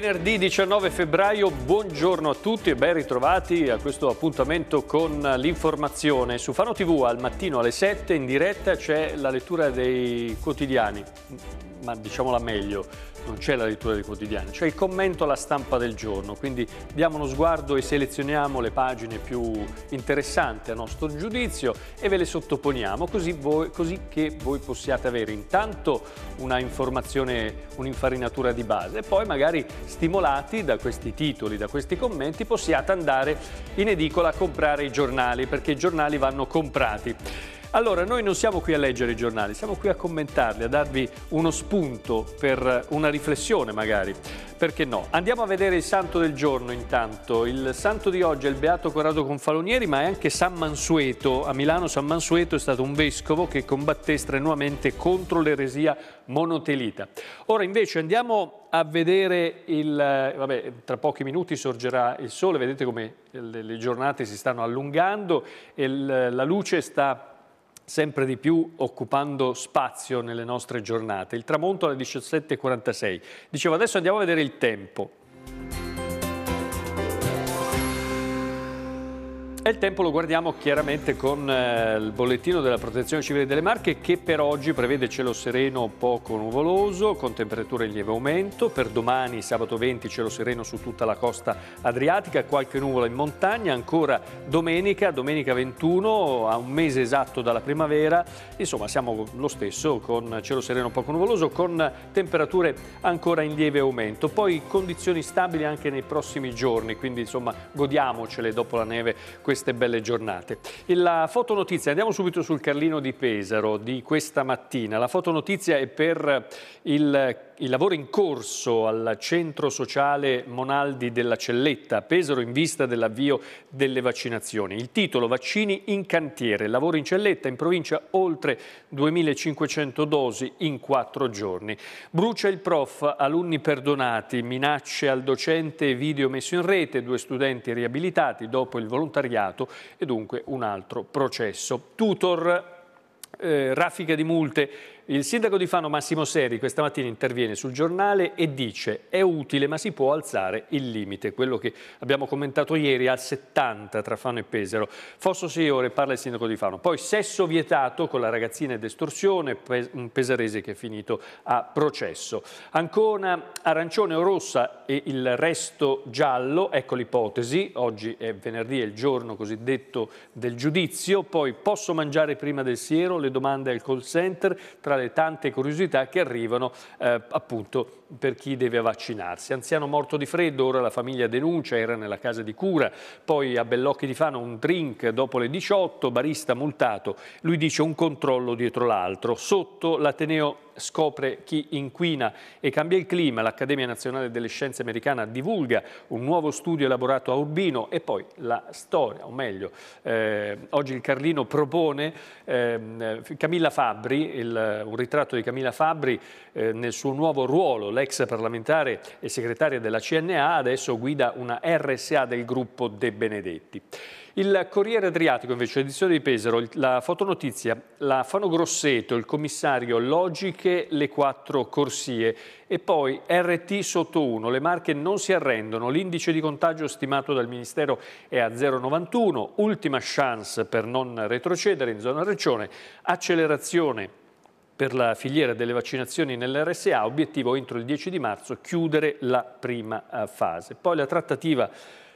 Venerdì 19 febbraio, buongiorno a tutti e ben ritrovati a questo appuntamento con l'informazione. Su Fano TV al mattino alle 7 in diretta c'è la lettura dei quotidiani ma diciamola meglio, non c'è la lettura dei quotidiani, c'è il commento alla stampa del giorno, quindi diamo uno sguardo e selezioniamo le pagine più interessanti a nostro giudizio e ve le sottoponiamo così, voi, così che voi possiate avere intanto una informazione, un'infarinatura di base e poi magari stimolati da questi titoli, da questi commenti, possiate andare in edicola a comprare i giornali perché i giornali vanno comprati. Allora, noi non siamo qui a leggere i giornali, siamo qui a commentarli, a darvi uno spunto per una riflessione magari. Perché no? Andiamo a vedere il santo del giorno intanto. Il santo di oggi è il Beato Corrado Confalonieri, ma è anche San Mansueto. A Milano San Mansueto è stato un vescovo che combatté strenuamente contro l'eresia monotelita. Ora invece andiamo a vedere il... Vabbè, tra pochi minuti sorgerà il sole, vedete come le giornate si stanno allungando e la luce sta sempre di più occupando spazio nelle nostre giornate. Il tramonto alle 17.46. Dicevo, adesso andiamo a vedere il tempo. E il tempo lo guardiamo chiaramente con eh, il bollettino della Protezione Civile delle Marche che per oggi prevede cielo sereno poco nuvoloso con temperature in lieve aumento, per domani sabato 20 cielo sereno su tutta la costa adriatica, qualche nuvola in montagna, ancora domenica, domenica 21 a un mese esatto dalla primavera, insomma siamo lo stesso con cielo sereno poco nuvoloso con temperature ancora in lieve aumento, poi condizioni stabili anche nei prossimi giorni, quindi insomma godiamocele dopo la neve queste belle giornate. La fotonotizia, andiamo subito sul Carlino di Pesaro di questa mattina. La fotonotizia è per il il lavoro in corso al centro sociale Monaldi della Celletta a Pesaro in vista dell'avvio delle vaccinazioni. Il titolo Vaccini in cantiere, lavoro in Celletta in provincia oltre 2500 dosi in quattro giorni. Brucia il prof, alunni perdonati, minacce al docente, video messo in rete, due studenti riabilitati dopo il volontariato e dunque un altro processo. Tutor, eh, raffica di multe il sindaco di Fano Massimo Seri questa mattina interviene sul giornale e dice è utile ma si può alzare il limite, quello che abbiamo commentato ieri al 70 tra Fano e Pesaro. Fosso Signore parla il sindaco di Fano, poi sesso vietato con la ragazzina ed estorsione, un pesarese che è finito a processo. Ancona arancione o rossa e il resto giallo, ecco l'ipotesi, oggi è venerdì, è il giorno cosiddetto del giudizio, poi posso mangiare prima del siero, le domande al call center, tra le le tante curiosità che arrivano eh, appunto per chi deve vaccinarsi. Anziano morto di freddo, ora la famiglia denuncia, era nella casa di cura, poi a Bellocchi di Fano un drink dopo le 18, barista multato, lui dice un controllo dietro l'altro, sotto l'Ateneo scopre chi inquina e cambia il clima. L'Accademia Nazionale delle Scienze Americana divulga un nuovo studio elaborato a Urbino e poi la storia, o meglio, eh, oggi il Carlino propone eh, Camilla Fabbri, il, un ritratto di Camilla Fabbri eh, nel suo nuovo ruolo, l'ex parlamentare e segretaria della CNA, adesso guida una RSA del gruppo De Benedetti. Il Corriere Adriatico invece, edizione di Pesaro, la fotonotizia, la Fano Grosseto, il commissario, logiche, le quattro corsie e poi RT sotto 1, le marche non si arrendono, l'indice di contagio stimato dal Ministero è a 0,91, ultima chance per non retrocedere in zona regione, accelerazione per la filiera delle vaccinazioni nell'RSA, obiettivo entro il 10 di marzo chiudere la prima eh, fase. Poi la trattativa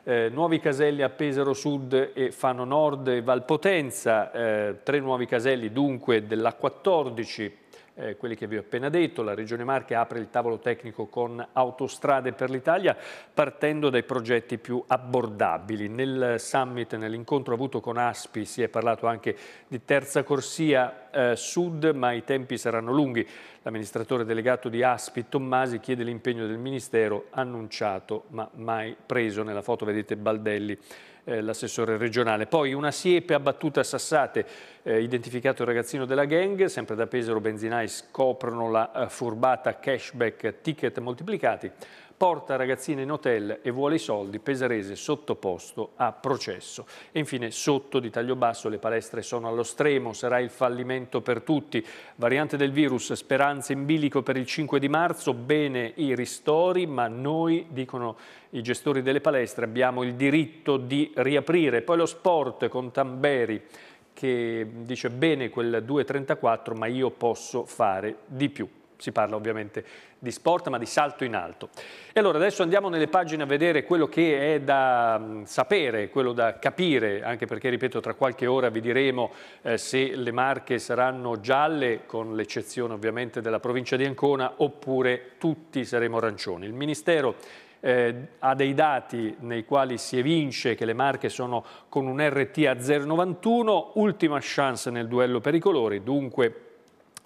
eh, nuovi caselli a Pesaro Sud e Fano Nord e Valpotenza, eh, tre nuovi caselli dunque dell'A14 eh, quelli che vi ho appena detto. La Regione Marche apre il tavolo tecnico con Autostrade per l'Italia partendo dai progetti più abbordabili. Nel summit, nell'incontro avuto con Aspi si è parlato anche di terza corsia eh, sud ma i tempi saranno lunghi. L'amministratore delegato di Aspi, Tommasi, chiede l'impegno del Ministero annunciato ma mai preso. Nella foto vedete Baldelli eh, l'assessore regionale. Poi una siepe abbattuta a Sassate, eh, identificato il ragazzino della gang, sempre da Pesaro benzinai scoprono la eh, furbata cashback ticket moltiplicati porta ragazzine in hotel e vuole i soldi, Pesarese sottoposto a processo. E infine sotto di taglio basso le palestre sono allo stremo, sarà il fallimento per tutti. Variante del virus, speranze in bilico per il 5 di marzo, bene i ristori, ma noi, dicono i gestori delle palestre, abbiamo il diritto di riaprire. Poi lo sport con Tamberi che dice bene quel 2.34 ma io posso fare di più si parla ovviamente di sport, ma di salto in alto. E allora adesso andiamo nelle pagine a vedere quello che è da mm, sapere, quello da capire, anche perché, ripeto, tra qualche ora vi diremo eh, se le marche saranno gialle, con l'eccezione ovviamente della provincia di Ancona, oppure tutti saremo arancioni. Il Ministero eh, ha dei dati nei quali si evince che le marche sono con un RT a 0,91, ultima chance nel duello per i colori, dunque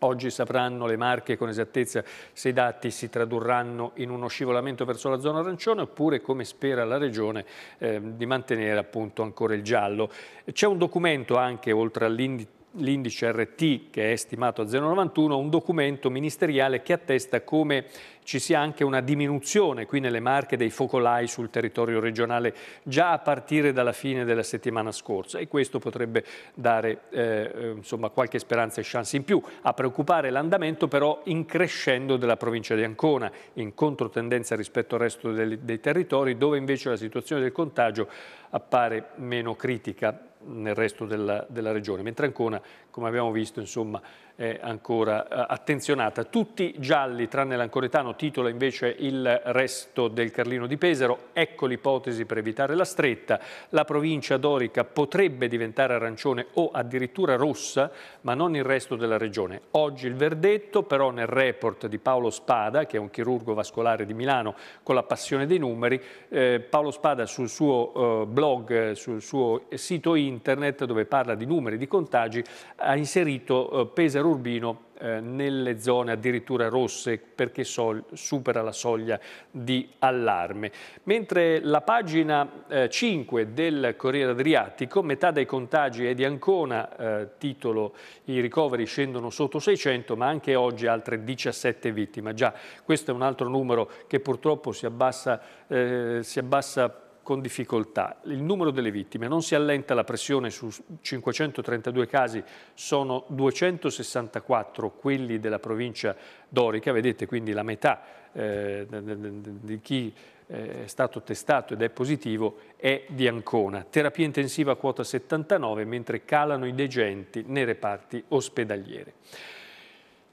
Oggi sapranno le marche con esattezza se i dati si tradurranno in uno scivolamento verso la zona arancione oppure, come spera la Regione, eh, di mantenere appunto ancora il giallo. C'è un documento anche, oltre all'indice l'indice RT che è stimato a 0,91, un documento ministeriale che attesta come ci sia anche una diminuzione qui nelle Marche dei focolai sul territorio regionale già a partire dalla fine della settimana scorsa e questo potrebbe dare eh, eh insomma, qualche speranza e chance in più. A preoccupare l'andamento però in crescendo della provincia di Ancona, in controtendenza rispetto al resto dei, dei territori dove invece la situazione del contagio appare meno critica nel resto della, della regione, mentre Ancona, come abbiamo visto, insomma, eh, ancora eh, attenzionata. Tutti gialli, tranne l'ancoretano, titola invece il resto del Carlino di Pesaro. Ecco l'ipotesi per evitare la stretta. La provincia dorica potrebbe diventare arancione o addirittura rossa, ma non il resto della regione. Oggi il verdetto, però nel report di Paolo Spada, che è un chirurgo vascolare di Milano con la passione dei numeri, eh, Paolo Spada sul suo eh, blog, eh, sul suo sito internet dove parla di numeri di contagi, ha inserito eh, Pesaro centro urbino eh, nelle zone addirittura rosse perché supera la soglia di allarme. Mentre la pagina eh, 5 del Corriere Adriatico, metà dei contagi è di Ancona, eh, titolo i ricoveri scendono sotto 600, ma anche oggi altre 17 vittime. Già, questo è un altro numero che purtroppo si abbassa, eh, si abbassa con difficoltà. Il numero delle vittime non si allenta la pressione su 532 casi, sono 264 quelli della provincia dorica, vedete quindi la metà eh, di chi eh, è stato testato ed è positivo è di Ancona. Terapia intensiva quota 79, mentre calano i degenti nei reparti ospedalieri.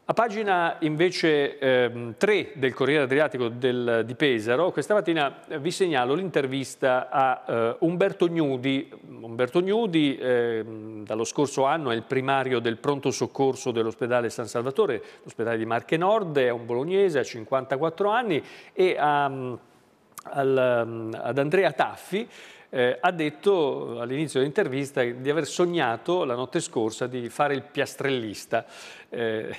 A pagina invece ehm, 3 del Corriere Adriatico del, di Pesaro, questa mattina vi segnalo l'intervista a eh, Umberto Gnudi. Umberto Gnudi ehm, dallo scorso anno è il primario del pronto soccorso dell'ospedale San Salvatore, l'ospedale di Marche Nord, è un bolognese, ha 54 anni e um, al, um, ad Andrea Taffi eh, ha detto all'inizio dell'intervista di aver sognato la notte scorsa di fare il piastrellista eh,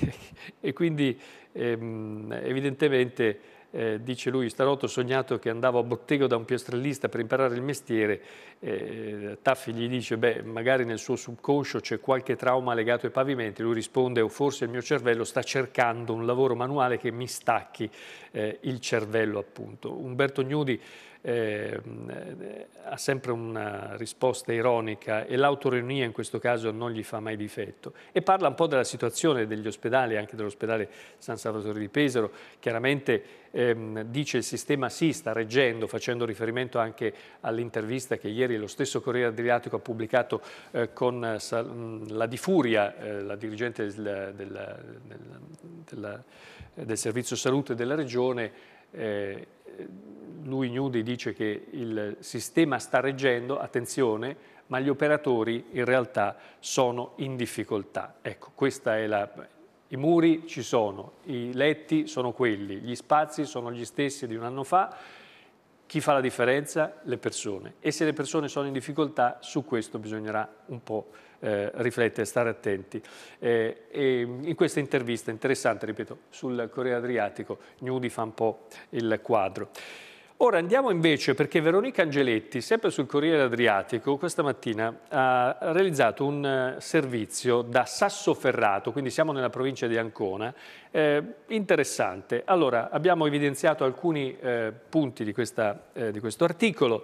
e quindi ehm, evidentemente eh, dice lui, stanotte ho sognato che andavo a bottego da un piastrellista per imparare il mestiere, eh, Taffi gli dice, beh, magari nel suo subconscio c'è qualche trauma legato ai pavimenti, lui risponde, o forse il mio cervello sta cercando un lavoro manuale che mi stacchi eh, il cervello, appunto. Umberto Gnudi eh, ha sempre una risposta ironica e l'autorironia in questo caso non gli fa mai difetto. E parla un po' della situazione degli ospedali, anche dell'ospedale San Salvatore di Pesaro. Chiaramente ehm, dice il sistema sì, sta reggendo, facendo riferimento anche all'intervista che ieri lo stesso Corriere Adriatico ha pubblicato eh, con eh, la Di Furia, eh, la dirigente del, del, del, del Servizio Salute della Regione, eh, lui Gnudi dice che il sistema sta reggendo, attenzione, ma gli operatori in realtà sono in difficoltà. Ecco, questa è la... I muri ci sono, i letti sono quelli, gli spazi sono gli stessi di un anno fa, chi fa la differenza? Le persone. E se le persone sono in difficoltà, su questo bisognerà un po' eh, riflettere, stare attenti. Eh, in questa intervista interessante, ripeto, sul Corriere Adriatico, Gnudi fa un po' il quadro. Ora andiamo invece perché Veronica Angeletti, sempre sul Corriere Adriatico, questa mattina ha realizzato un eh, servizio da Sassoferrato, quindi siamo nella provincia di Ancona, eh, interessante. Allora, abbiamo evidenziato alcuni eh, punti di, questa, eh, di questo articolo.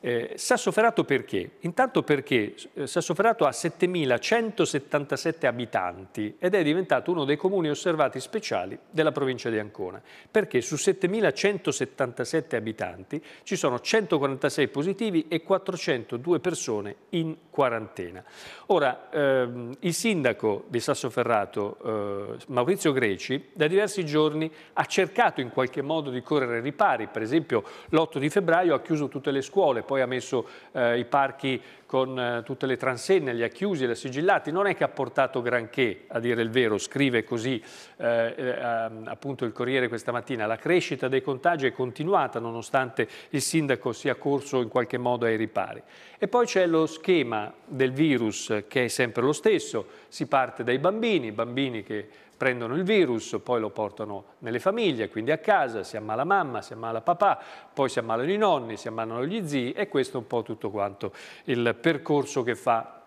Eh, Sassoferrato perché? Intanto perché eh, Sassoferrato ha 7.177 abitanti ed è diventato uno dei comuni osservati speciali della provincia di Ancona, perché su 7.177 abitanti ci sono 146 positivi e 402 persone in quarantena. Ora, ehm, il sindaco di Sassoferrato, eh, Maurizio Greci, da diversi giorni ha cercato in qualche modo di correre ripari, per esempio l'8 di febbraio ha chiuso tutte le scuole, poi ha messo eh, i parchi con eh, tutte le transenne, li ha chiusi, li ha sigillati, non è che ha portato granché, a dire il vero, scrive così eh, eh appunto il Corriere questa mattina, la crescita dei contagi è continuata nonostante il sindaco sia corso in qualche modo ai ripari. E poi c'è lo schema del virus che è sempre lo stesso, si parte dai bambini, bambini che prendono il virus, poi lo portano nelle famiglie, quindi a casa, si ammala mamma, si ammala papà, poi si ammalano i nonni, si ammalano gli zii e questo è un po' tutto quanto il percorso che fa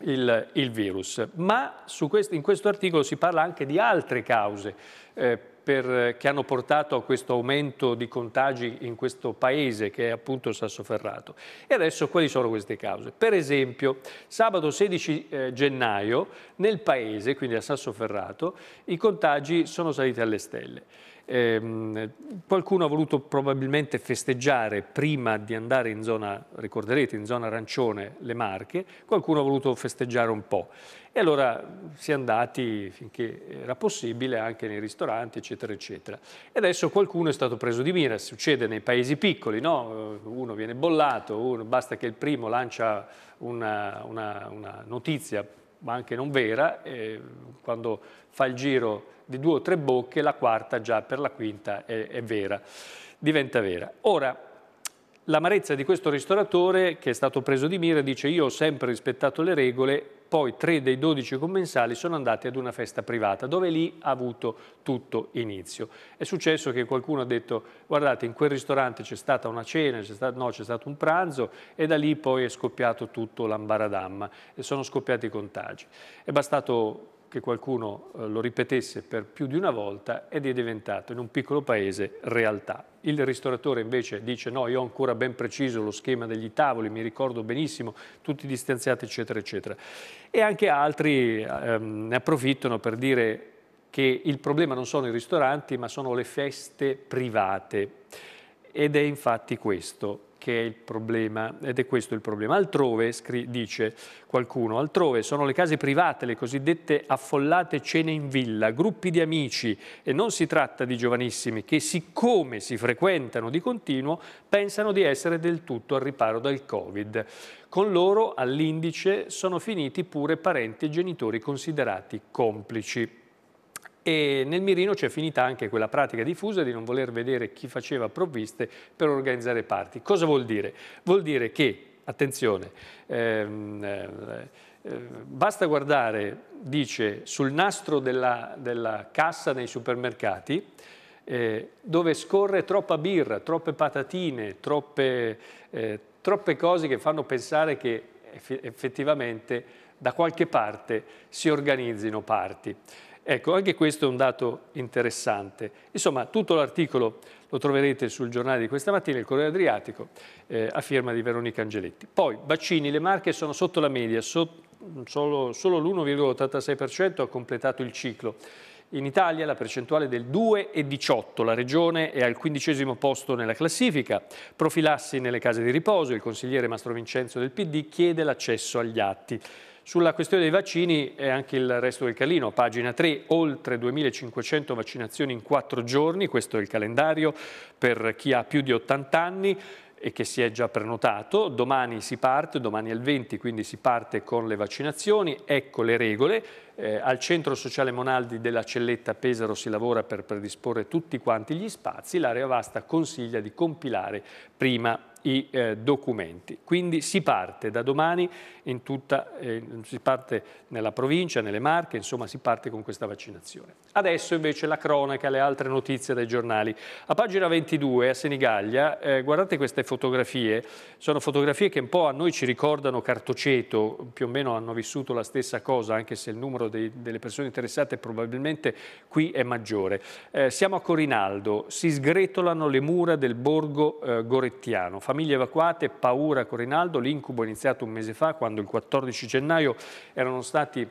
il, il virus. Ma questo, in questo articolo si parla anche di altre cause eh, per, eh, che hanno portato a questo aumento di contagi in questo paese che è appunto Sassoferrato. E adesso quali sono queste cause? Per esempio, sabato 16 eh, gennaio nel paese, quindi a Sassoferrato, i contagi sono saliti alle stelle. Eh, qualcuno ha voluto probabilmente festeggiare prima di andare in zona, ricorderete, in zona arancione le Marche, qualcuno ha voluto festeggiare un po'. E allora si è andati finché era possibile anche nei ristoranti, eccetera, eccetera. E adesso qualcuno è stato preso di mira, succede nei paesi piccoli, no? uno viene bollato, uno, basta che il primo lancia una, una, una notizia ma anche non vera, eh, quando fa il giro di due o tre bocche, la quarta già per la quinta è, è vera, diventa vera. Ora, L'amarezza di questo ristoratore, che è stato preso di mira, dice io ho sempre rispettato le regole, poi tre dei dodici commensali sono andati ad una festa privata, dove lì ha avuto tutto inizio. È successo che qualcuno ha detto guardate in quel ristorante c'è stata una cena, c'è stato, no c'è stato un pranzo e da lì poi è scoppiato tutto l'ambaradamma e sono scoppiati i contagi. È bastato che qualcuno eh, lo ripetesse per più di una volta ed è diventato in un piccolo paese realtà. Il ristoratore invece dice no, io ho ancora ben preciso lo schema degli tavoli, mi ricordo benissimo, tutti distanziati eccetera eccetera. E anche altri ehm, ne approfittano per dire che il problema non sono i ristoranti ma sono le feste private ed è infatti questo che è il problema, ed è questo il problema. Altrove, dice qualcuno, altrove sono le case private, le cosiddette affollate cene in villa, gruppi di amici, e non si tratta di giovanissimi che, siccome si frequentano di continuo, pensano di essere del tutto al riparo dal Covid. Con loro all'indice sono finiti pure parenti e genitori considerati complici e nel mirino c'è finita anche quella pratica diffusa di non voler vedere chi faceva provviste per organizzare parti. Cosa vuol dire? Vuol dire che, attenzione, ehm, eh, eh basta guardare, dice, sul nastro della, della cassa nei supermercati, eh, dove scorre troppa birra, troppe patatine, troppe, eh, troppe cose che fanno pensare che effettivamente da qualche parte si organizzino parti. Ecco, anche questo è un dato interessante. Insomma, tutto l'articolo lo troverete sul giornale di questa mattina, il Corriere Adriatico, eh, a firma di Veronica Angeletti. Poi, vaccini, le marche sono sotto la media, so, solo, solo l'1,86% ha completato il ciclo. In Italia la percentuale è del 2,18, la regione è al quindicesimo posto nella classifica. Profilassi nelle case di riposo, il consigliere Mastro Vincenzo del PD chiede l'accesso agli atti. Sulla questione dei vaccini è anche il resto del calino, pagina 3, oltre 2500 vaccinazioni in 4 giorni, questo è il calendario per chi ha più di 80 anni e che si è già prenotato, domani si parte, domani è il 20, quindi si parte con le vaccinazioni, ecco le regole, eh, al centro sociale Monaldi della Celletta Pesaro si lavora per predisporre tutti quanti gli spazi, l'area vasta consiglia di compilare prima i eh, documenti. Quindi si parte da domani in tutta, eh, si parte nella provincia, nelle Marche, insomma si parte con questa vaccinazione. Adesso invece la cronaca, le altre notizie dai giornali. A pagina 22 a Senigallia, eh, guardate queste fotografie, sono fotografie che un po' a noi ci ricordano Cartoceto, più o meno hanno vissuto la stessa cosa, anche se il numero dei, delle persone interessate probabilmente qui è maggiore. Eh, siamo a Corinaldo, si sgretolano le mura del borgo eh, gorettiano, famiglie evacuate, paura a Corinaldo, l'incubo è iniziato un mese fa quando il 14 gennaio erano stati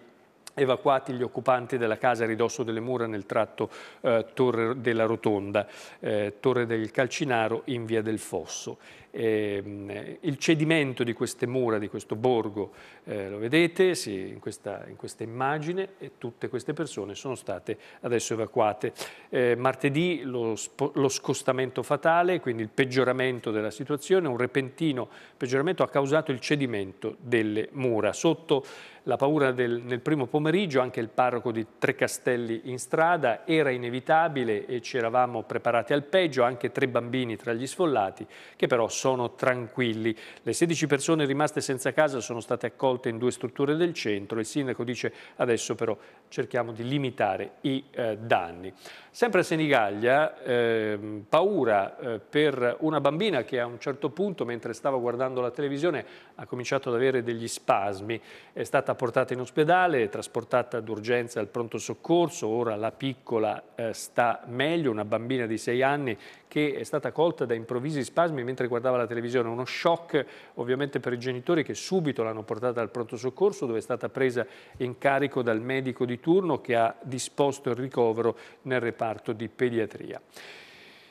evacuati gli occupanti della casa a ridosso delle mura nel tratto eh, Torre della Rotonda, eh, Torre del Calcinaro in via del Fosso eh, il cedimento di queste mura, di questo borgo, eh, lo vedete sì, in, questa, in, questa, immagine e tutte queste persone sono state adesso evacuate. Eh, martedì lo, lo, scostamento fatale, quindi il peggioramento della situazione, un repentino peggioramento ha causato il cedimento delle mura. Sotto la paura del, nel primo pomeriggio anche il parroco di Trecastelli in strada era inevitabile e ci eravamo preparati al peggio, anche tre bambini tra gli sfollati che però sono sono tranquilli. Le 16 persone rimaste senza casa sono state accolte in due strutture del centro. Il sindaco dice adesso però cerchiamo di limitare i eh, danni. Sempre a Senigallia, eh, paura eh, per una bambina che a un certo punto, mentre stava guardando la televisione, ha cominciato ad avere degli spasmi, è stata portata in ospedale, trasportata d'urgenza al pronto soccorso, ora la piccola eh, sta meglio, una bambina di sei anni che è stata colta da improvvisi spasmi mentre guardava la televisione, uno shock ovviamente per i genitori che subito l'hanno portata al pronto soccorso dove è stata presa in carico dal medico di turno che ha disposto il ricovero nel reparto di pediatria.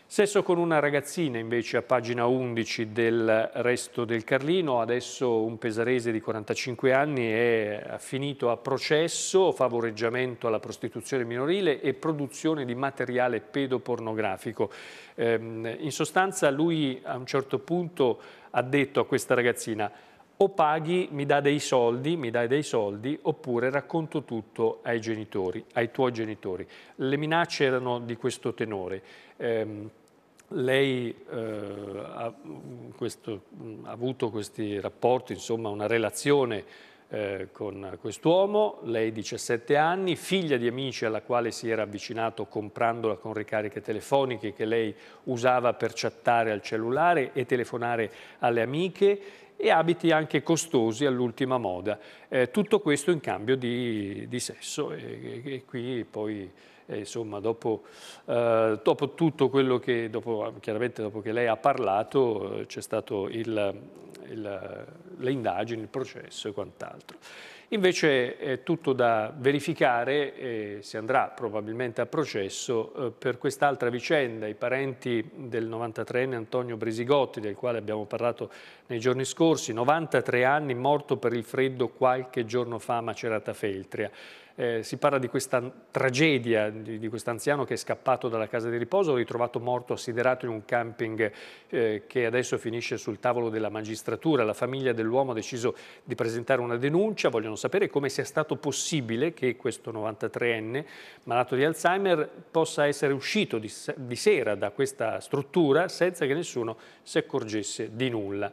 Sesso con una ragazzina invece a pagina 11 del Resto del Carlino, adesso un pesarese di 45 anni è finito a processo, favoreggiamento alla prostituzione minorile e produzione di materiale pedopornografico. Ehm, in sostanza lui a un certo punto ha detto a questa ragazzina o paghi, mi dai dei soldi, mi dai dei soldi, oppure racconto tutto ai genitori, ai tuoi genitori. Le minacce erano di questo tenore. Eh, lei eh, ha, mm, questo, mm, ha, avuto questi rapporti, insomma una relazione eh, con quest'uomo, lei 17 anni, figlia di amici alla quale si era avvicinato comprandola con ricariche telefoniche che lei usava per chattare al cellulare e telefonare alle amiche e abiti anche costosi all'ultima moda. Eh, tutto questo in cambio di, di sesso e, e, e, qui poi eh, insomma dopo, eh, dopo, tutto quello che, dopo, chiaramente dopo che lei ha parlato eh, c'è stato il, il, le indagini, il processo e quant'altro. Invece è eh, tutto da verificare, eh, si andrà probabilmente a processo eh, per quest'altra vicenda. I parenti del 93enne Antonio Bresigotti, del quale abbiamo parlato nei giorni scorsi, 93 anni, morto per il freddo qualche giorno fa a Macerata Feltria. Eh, si parla di questa tragedia di, di anziano che è scappato dalla casa di riposo, ritrovato morto assiderato in un camping eh, che adesso finisce sul tavolo della magistratura. La famiglia dell'uomo ha deciso di presentare una denuncia, vogliono sapere come sia stato possibile che questo 93enne malato di Alzheimer possa essere uscito di, di sera da questa struttura senza che nessuno si accorgesse di nulla.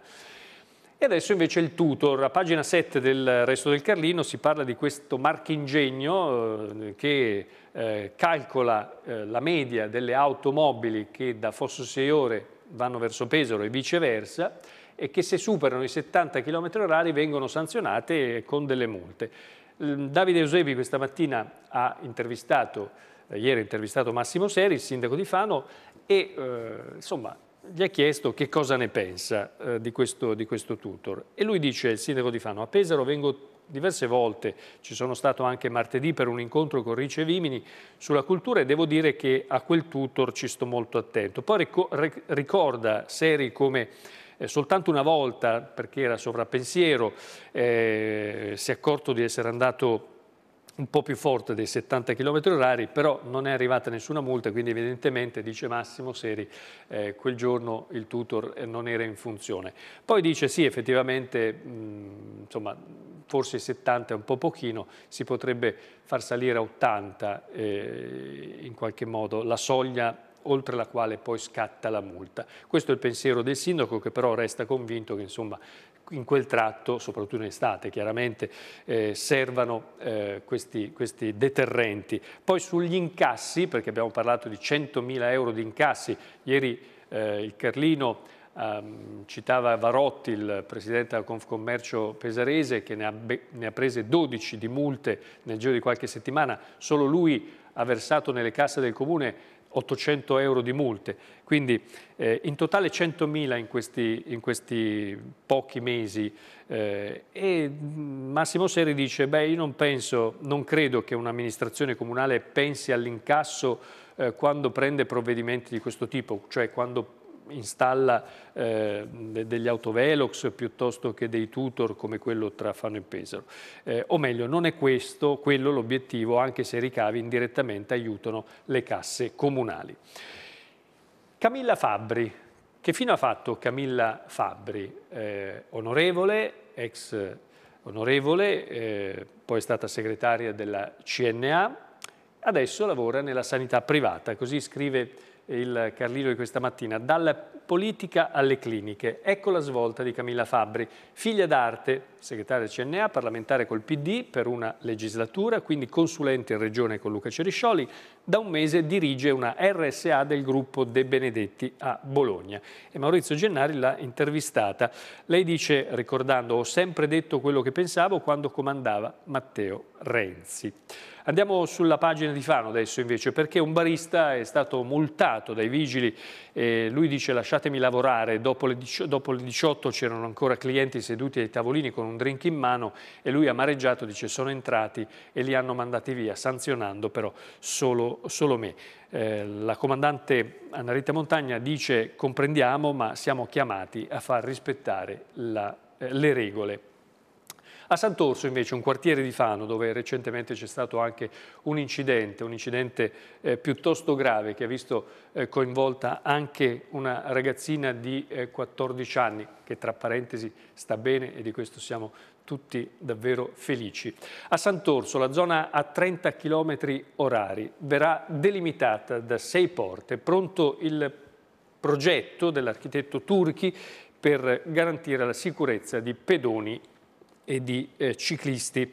E adesso invece il tutor, a pagina 7 del Resto del Carlino si parla di questo marchingegno eh, che eh, calcola eh, la media delle automobili che da Fosso 6 ore vanno verso Pesaro e viceversa e che se superano i 70 km h vengono sanzionate con delle multe. Davide Eusebi questa mattina ha intervistato, ieri ha intervistato Massimo Seri, il sindaco di Fano, e eh, insomma gli ha chiesto che cosa ne pensa eh, di, questo, di, questo, tutor e lui dice, il sindaco di Fano, a Pesaro vengo diverse volte, ci sono stato anche martedì per un incontro con Rice Vimini sulla cultura e devo dire che a quel tutor ci sto molto attento. Poi ricorda seri come eh, soltanto una volta, perché era sovrappensiero, eh, si è accorto di essere andato un po' più forte dei 70 km h però non è arrivata nessuna multa, quindi evidentemente, dice Massimo Seri, eh, quel giorno il tutor eh, non era in funzione. Poi dice sì, effettivamente, mh, insomma, forse 70 è un po' pochino, si potrebbe far salire a 80 eh, in qualche modo la soglia oltre la quale poi scatta la multa. Questo è il pensiero del sindaco che però resta convinto che insomma, in quel tratto, soprattutto in estate chiaramente, eh, servano eh, questi, questi, deterrenti. Poi sugli incassi, perché abbiamo parlato di 100.000 euro di incassi, ieri eh, il Carlino Um, citava Varotti, il presidente del Confcommercio pesarese, che ne ha, ne ha, prese 12 di multe nel giro di qualche settimana, solo lui ha versato nelle casse del comune 800 euro di multe, quindi eh, in totale 100.000 in questi, in questi pochi mesi eh, e mm, Massimo Seri dice beh io non penso, non credo che un'amministrazione comunale pensi all'incasso eh, quando prende provvedimenti di questo tipo, cioè quando installa eh, degli autovelox piuttosto che dei tutor come quello tra Fano e Pesaro. Eh, o meglio, non è questo quello l'obiettivo, anche se i ricavi indirettamente aiutano le casse comunali. Camilla Fabbri, che fino ha fatto Camilla Fabbri, eh, onorevole, ex onorevole, eh, poi è stata segretaria della CNA, adesso lavora nella sanità privata, così scrive il Carlino di questa mattina, dalla politica alle cliniche. Ecco la svolta di Camilla Fabbri, figlia d'arte, segretaria del CNA, parlamentare col PD per una legislatura, quindi consulente in regione con Luca Ceriscioli, da un mese dirige una RSA del gruppo De Benedetti a Bologna. E Maurizio Gennari l'ha intervistata. Lei dice, ricordando, ho sempre detto quello che pensavo quando comandava Matteo Renzi. Andiamo sulla pagina di Fano adesso invece perché un barista è stato multato dai vigili e lui dice lasciatemi lavorare, dopo le, dopo le 18 c'erano ancora clienti seduti ai tavolini con un drink in mano e lui amareggiato dice sono entrati e li hanno mandati via, sanzionando però solo, solo me. Eh, la comandante Annarita Montagna dice comprendiamo ma siamo chiamati a far rispettare la, eh, le regole. A Sant'Orso invece, un quartiere di Fano, dove recentemente c'è stato anche un incidente, un incidente eh, piuttosto grave che ha visto eh, coinvolta anche una ragazzina di eh, 14 anni, che tra parentesi sta bene e di questo siamo tutti davvero felici. A Sant'Orso la zona a 30 km orari verrà delimitata da sei porte, pronto il progetto dell'architetto Turchi per garantire la sicurezza di pedoni e di eh, ciclisti.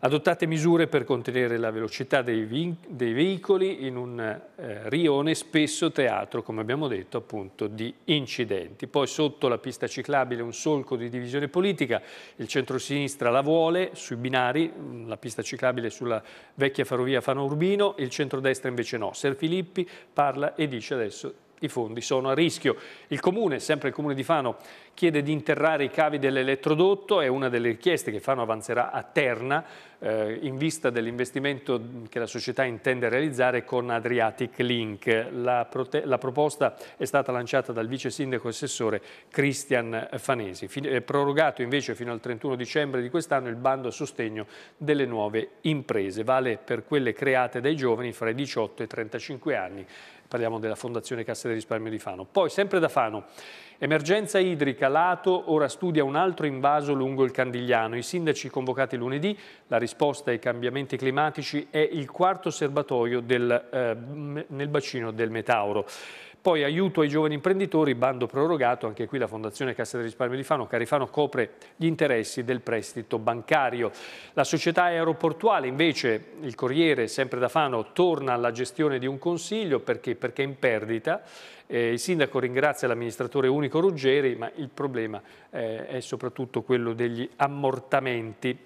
Adottate misure per contenere la velocità dei, dei veicoli in un eh, rione spesso teatro, come abbiamo detto, appunto, di incidenti. Poi sotto la pista ciclabile un solco di divisione politica, il centro-sinistra la vuole sui binari, mm, la pista ciclabile sulla vecchia ferrovia Fano Urbino, il centro-destra invece no. Ser Filippi parla e dice adesso i fondi sono a rischio. Il comune, sempre il comune di Fano, chiede di interrare i cavi dell'elettrodotto, è una delle richieste che Fano avanzerà a Terna eh, in vista dell'investimento che la società intende realizzare con Adriatic Link. La, la proposta è stata lanciata dal vice sindaco e assessore Cristian Fanesi. Fin eh, prorogato invece fino al 31 dicembre di quest'anno il bando a sostegno delle nuove imprese. Vale per quelle create dai giovani fra i 18 e i 35 anni parliamo della Fondazione Cassa del Risparmio di Fano. Poi, sempre da Fano, emergenza idrica, Lato ora studia un altro invaso lungo il Candigliano. I sindaci convocati lunedì, la risposta ai cambiamenti climatici è il quarto serbatoio del, eh, nel bacino del Metauro. Poi aiuto ai giovani imprenditori, bando prorogato, anche qui la Fondazione Cassa del Risparmio di Fano, Carifano copre gli interessi del prestito bancario. La società aeroportuale invece, il Corriere, sempre da Fano, torna alla gestione di un consiglio perché, perché è in perdita. Eh, il sindaco ringrazia l'amministratore unico Ruggeri, ma il problema eh, è soprattutto quello degli ammortamenti.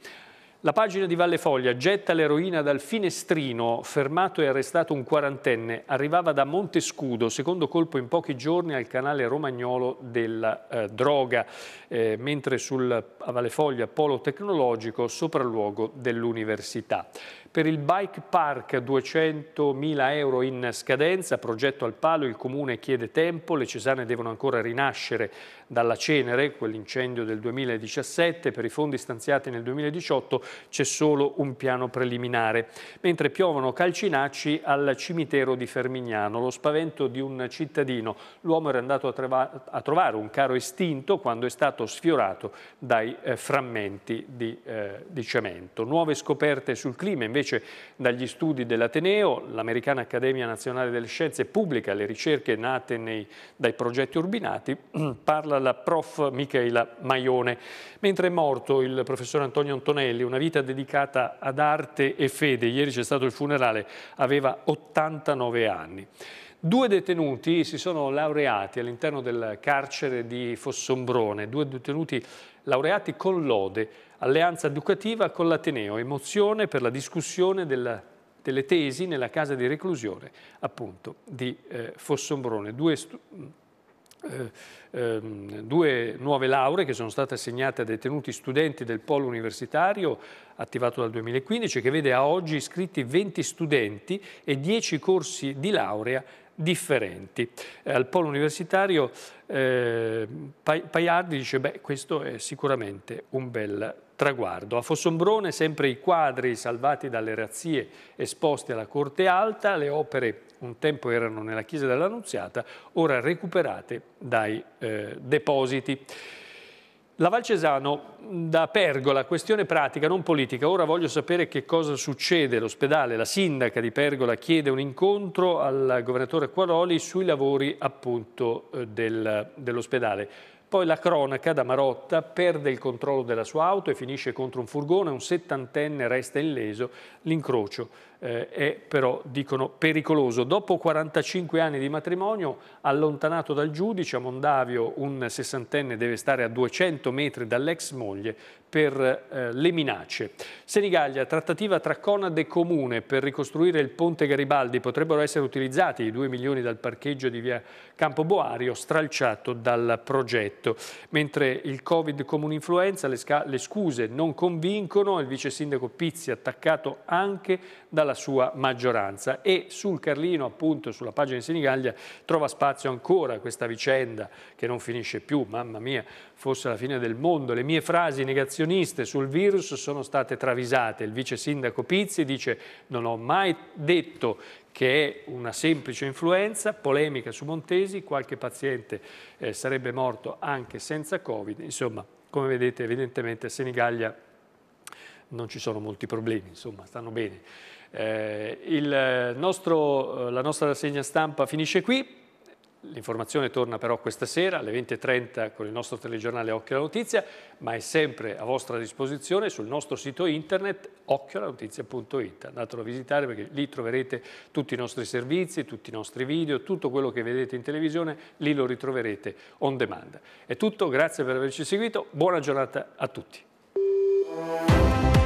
La pagina di Valle Foglia getta l'eroina dal finestrino, fermato e arrestato un quarantenne, arrivava da Montescudo, secondo colpo in pochi giorni al canale romagnolo della eh, droga, eh, mentre sul, a Valle Foglia polo tecnologico sopralluogo dell'università. Per il bike park 200.000 euro in scadenza, progetto al palo, il comune chiede tempo, le Cesane devono ancora rinascere dalla Cenere, quell'incendio del 2017, per i fondi stanziati nel 2018 c'è solo un piano preliminare, mentre piovono calcinacci al cimitero di Fermignano, lo spavento di un cittadino. L'uomo era andato a, a, trovare un caro estinto quando è stato sfiorato dai eh, frammenti di, eh, di cemento. Nuove scoperte sul clima invece dagli studi dell'Ateneo, l'Americana Accademia Nazionale delle Scienze pubblica le ricerche nate nei, dai progetti urbinati, parla alla prof Michela Maione. Mentre è morto il professor Antonio Antonelli, una vita dedicata ad arte e fede, ieri c'è stato il funerale, aveva 89 anni. Due detenuti si sono laureati all'interno del carcere di Fossombrone, due detenuti laureati con lode, alleanza educativa con l'Ateneo, emozione per la discussione della, delle tesi nella casa di reclusione appunto di eh, Fossombrone. Due eh, ehm, due nuove lauree che sono state assegnate a detenuti studenti del polo universitario attivato dal 2015 che vede a oggi iscritti 20 studenti e 10 corsi di laurea differenti. Eh, al polo universitario eh, Paiardi dice beh questo è sicuramente un bel traguardo. A Fossombrone sempre i quadri salvati dalle razzie esposti alla Corte Alta, le opere un tempo erano nella chiesa dell'Annunziata, ora recuperate dai eh, depositi. La Valcesano da Pergola, questione pratica, non politica. Ora voglio sapere che cosa succede. L'ospedale, la sindaca di Pergola chiede un incontro al governatore Quaroli sui lavori appunto eh, del, dell'ospedale. Poi la cronaca da Marotta perde il controllo della sua auto e finisce contro un furgone, un settantenne resta illeso, l'incrocio eh, è però, dicono, pericoloso. Dopo 45 anni di matrimonio, allontanato dal giudice, a Mondavio un sessantenne deve stare a 200 metri dall'ex moglie per eh, le minacce. Senigallia, trattativa tra Conad e Comune per ricostruire il ponte Garibaldi. Potrebbero essere utilizzati i 2 milioni dal parcheggio di via Campo Boario, stralciato dal progetto effetto. Mentre il Covid come un'influenza, le, le scuse non convincono, il vice sindaco Pizzi attaccato anche dalla sua maggioranza. E sul Carlino, appunto, sulla pagina di Sinigaglia, trova spazio ancora questa vicenda che non finisce più, mamma mia, fosse la fine del mondo. Le mie frasi negazioniste sul virus sono state travisate. Il vice sindaco Pizzi dice non ho mai detto che è una semplice influenza, polemica su Montesi, qualche paziente eh, sarebbe morto anche senza Covid, insomma come vedete evidentemente a Senigallia non ci sono molti problemi, insomma stanno bene. Eh, eh nostro, eh, la nostra rassegna stampa finisce qui, L'informazione torna però questa sera alle 20.30 con il nostro telegiornale Occhio alla Notizia, ma è sempre a vostra disposizione sul nostro sito internet occhioalanotizia.it. Andatelo a visitare perché lì troverete tutti i nostri servizi, tutti i nostri video, tutto quello che vedete in televisione, lì lo ritroverete on demand. È tutto, grazie per averci seguito, buona giornata a tutti.